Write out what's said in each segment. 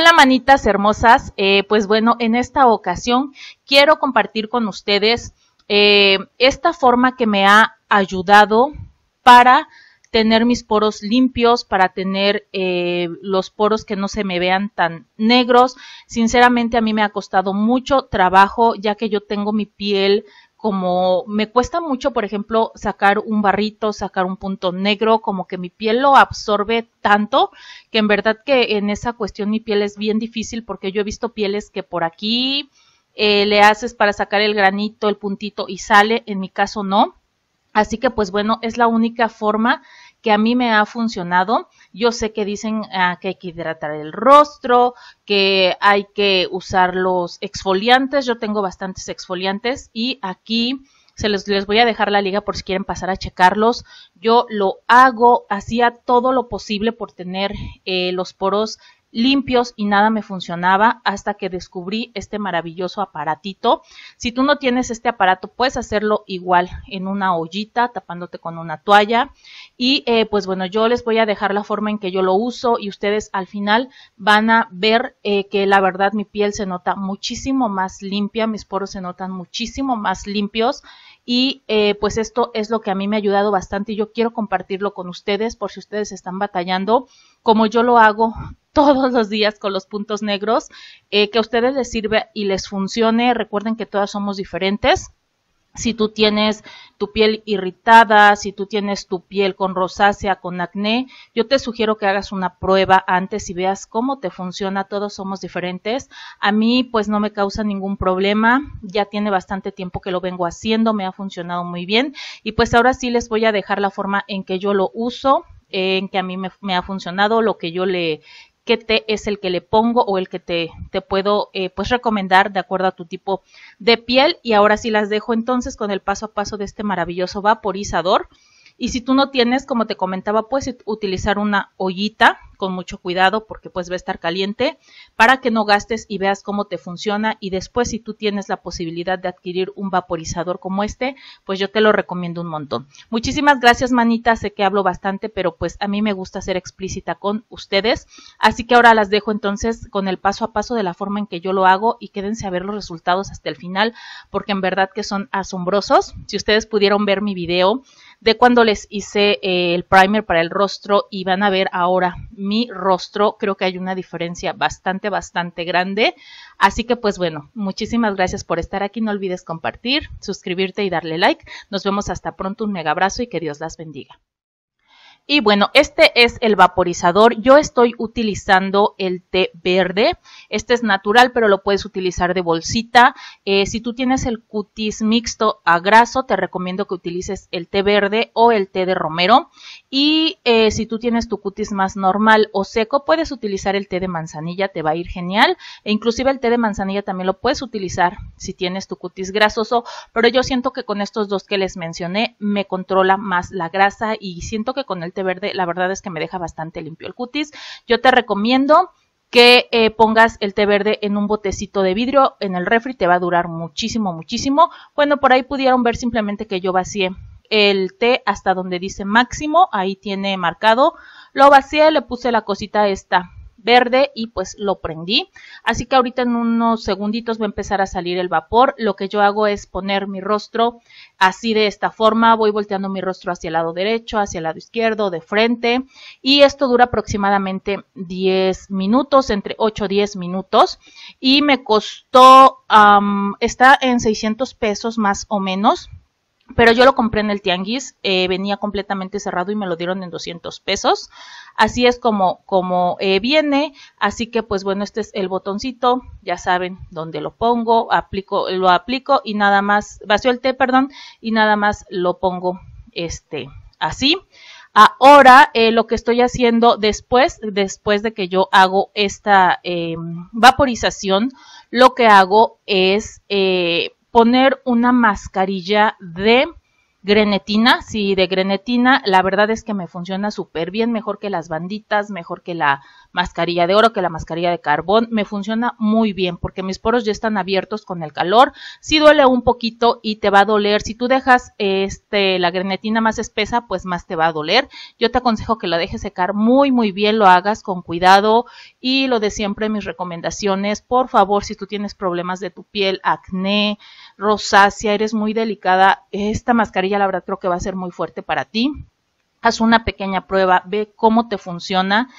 Hola manitas hermosas, eh, pues bueno, en esta ocasión quiero compartir con ustedes eh, esta forma que me ha ayudado para tener mis poros limpios, para tener eh, los poros que no se me vean tan negros. Sinceramente a mí me ha costado mucho trabajo ya que yo tengo mi piel como me cuesta mucho, por ejemplo, sacar un barrito, sacar un punto negro, como que mi piel lo absorbe tanto, que en verdad que en esa cuestión mi piel es bien difícil porque yo he visto pieles que por aquí eh, le haces para sacar el granito, el puntito y sale, en mi caso no. Así que pues bueno, es la única forma que a mí me ha funcionado. Yo sé que dicen ah, que hay que hidratar el rostro, que hay que usar los exfoliantes. Yo tengo bastantes exfoliantes y aquí se les, les, voy a dejar la liga por si quieren pasar a checarlos. Yo lo hago, hacía todo lo posible por tener eh, los poros limpios y nada me funcionaba hasta que descubrí este maravilloso aparatito. Si tú no tienes este aparato, puedes hacerlo igual en una ollita, tapándote con una toalla y eh, pues bueno, yo les voy a dejar la forma en que yo lo uso y ustedes al final van a ver eh, que la verdad mi piel se nota muchísimo más limpia, mis poros se notan muchísimo más limpios y eh, pues esto es lo que a mí me ha ayudado bastante y yo quiero compartirlo con ustedes por si ustedes están batallando, como yo lo hago todos los días con los puntos negros, que a ustedes les sirve y les funcione. Recuerden que todas somos diferentes si tú tienes tu piel irritada, si tú tienes tu piel con rosácea, con acné, yo te sugiero que hagas una prueba antes y veas cómo te funciona, todos somos diferentes. A mí pues no me causa ningún problema, ya tiene bastante tiempo que lo vengo haciendo, me ha funcionado muy bien y pues ahora sí les voy a dejar la forma en que yo lo uso en que a mí me, me ha funcionado, lo que yo le qué té es el que le pongo o el que te, te puedo eh, pues recomendar de acuerdo a tu tipo de piel. Y ahora sí las dejo entonces con el paso a paso de este maravilloso vaporizador. Y si tú no tienes, como te comentaba, puedes utilizar una ollita con mucho cuidado porque pues va a estar caliente para que no gastes y veas cómo te funciona y después si tú tienes la posibilidad de adquirir un vaporizador como este, pues yo te lo recomiendo un montón. Muchísimas gracias manita, sé que hablo bastante, pero pues a mí me gusta ser explícita con ustedes, así que ahora las dejo entonces con el paso a paso de la forma en que yo lo hago y quédense a ver los resultados hasta el final porque en verdad que son asombrosos. Si ustedes pudieron ver mi video, de cuando les hice eh, el primer para el rostro y van a ver ahora mi rostro. Creo que hay una diferencia bastante, bastante grande. Así que pues bueno, muchísimas gracias por estar aquí. No olvides compartir, suscribirte y darle like. Nos vemos hasta pronto. Un mega abrazo y que Dios las bendiga. Y bueno, este es el vaporizador. Yo estoy utilizando el té verde. Este es natural, pero lo puedes utilizar de bolsita. Eh, si tú tienes el cutis mixto a graso, te recomiendo que utilices el té verde o el té de romero. Y eh, si tú tienes tu cutis más normal o seco, puedes utilizar el té de manzanilla, te va a ir genial. E inclusive el té de manzanilla también lo puedes utilizar si tienes tu cutis grasoso, pero yo siento que con estos dos que les mencioné me controla más la grasa y siento que con el verde, la verdad es que me deja bastante limpio el cutis. Yo te recomiendo que eh, pongas el té verde en un botecito de vidrio en el refri, te va a durar muchísimo, muchísimo. Bueno, por ahí pudieron ver simplemente que yo vacié el té hasta donde dice máximo, ahí tiene marcado, lo vacié, le puse la cosita esta verde y pues lo prendí. Así que ahorita en unos segunditos va a empezar a salir el vapor. Lo que yo hago es poner mi rostro así de esta forma. Voy volteando mi rostro hacia el lado derecho, hacia el lado izquierdo, de frente. Y esto dura aproximadamente 10 minutos, entre 8 y 10 minutos. Y me costó, está en 600 pesos más o menos pero yo lo compré en el tianguis, eh, venía completamente cerrado y me lo dieron en 200 pesos. Así es como, como eh, viene, así que pues bueno, este es el botoncito, ya saben dónde lo pongo, aplico, lo aplico y nada más, vacío el té, perdón, y nada más lo pongo este, así. Ahora eh, lo que estoy haciendo después, después de que yo hago esta vaporización, lo que hago es poner una mascarilla de grenetina, sí, de grenetina, la verdad es que me funciona súper bien, mejor que las banditas, mejor que la mascarilla de oro, que la mascarilla de carbón, me funciona muy bien porque mis poros ya están abiertos con el calor, si duele un poquito y te va a doler, si tú dejas este, la grenetina más espesa, pues más te va a doler, yo te aconsejo que la dejes secar muy muy bien, lo hagas con cuidado y lo de siempre mis recomendaciones, por favor, si tú tienes problemas de tu piel, acné, rosácea, eres muy delicada, esta mascarilla la verdad creo que va a ser muy fuerte para ti. Haz una pequeña prueba, ve cómo te funciona.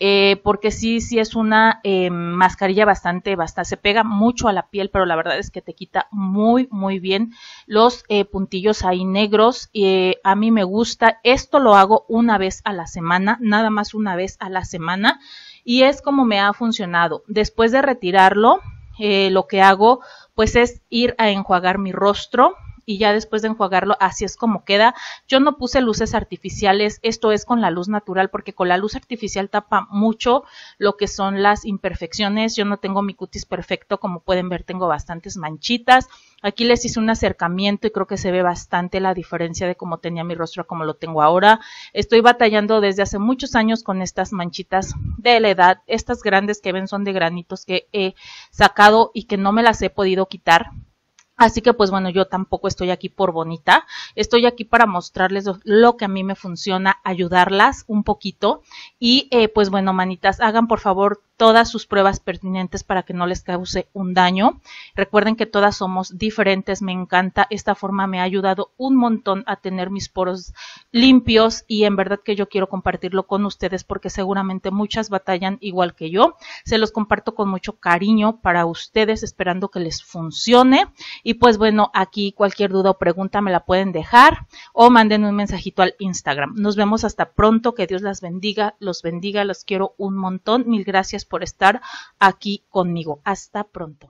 Eh, porque sí, sí es una em, mascarilla bastante, basta se pega mucho a la piel, pero la verdad es que te quita muy, muy bien los eh, puntillos ahí negros. Eh, a mí me gusta, esto lo hago una vez a la semana, nada más una vez a la semana, y es como me ha funcionado. Después de retirarlo, lo que hago, pues es ir a enjuagar mi rostro, y ya después de enjuagarlo así es como queda. Yo no puse luces artificiales, esto es con la luz natural porque con la luz artificial tapa mucho lo que son las imperfecciones. Yo no tengo mi cutis perfecto, como pueden ver tengo bastantes manchitas. Aquí les hice un acercamiento y creo que se ve bastante la diferencia de cómo tenía mi rostro como lo tengo ahora. Estoy batallando desde hace muchos años con estas manchitas de la edad. Estas grandes que ven son de granitos que he sacado y que no me las he podido quitar Así que pues bueno, yo tampoco estoy aquí por bonita, estoy aquí para mostrarles lo que a mí me funciona, ayudarlas un poquito y eh, pues bueno, manitas, hagan por favor todas sus pruebas pertinentes para que no les cause un daño. Recuerden que todas somos diferentes, me encanta, esta forma me ha ayudado un montón a tener mis poros limpios y en verdad que yo quiero compartirlo con ustedes porque seguramente muchas batallan igual que yo. Se los comparto con mucho cariño para ustedes, esperando que les funcione. Y pues bueno, aquí cualquier duda o pregunta me la pueden dejar o manden un mensajito al Instagram. Nos vemos hasta pronto, que Dios las bendiga, los bendiga, los quiero un montón. Mil gracias por estar aquí conmigo. Hasta pronto.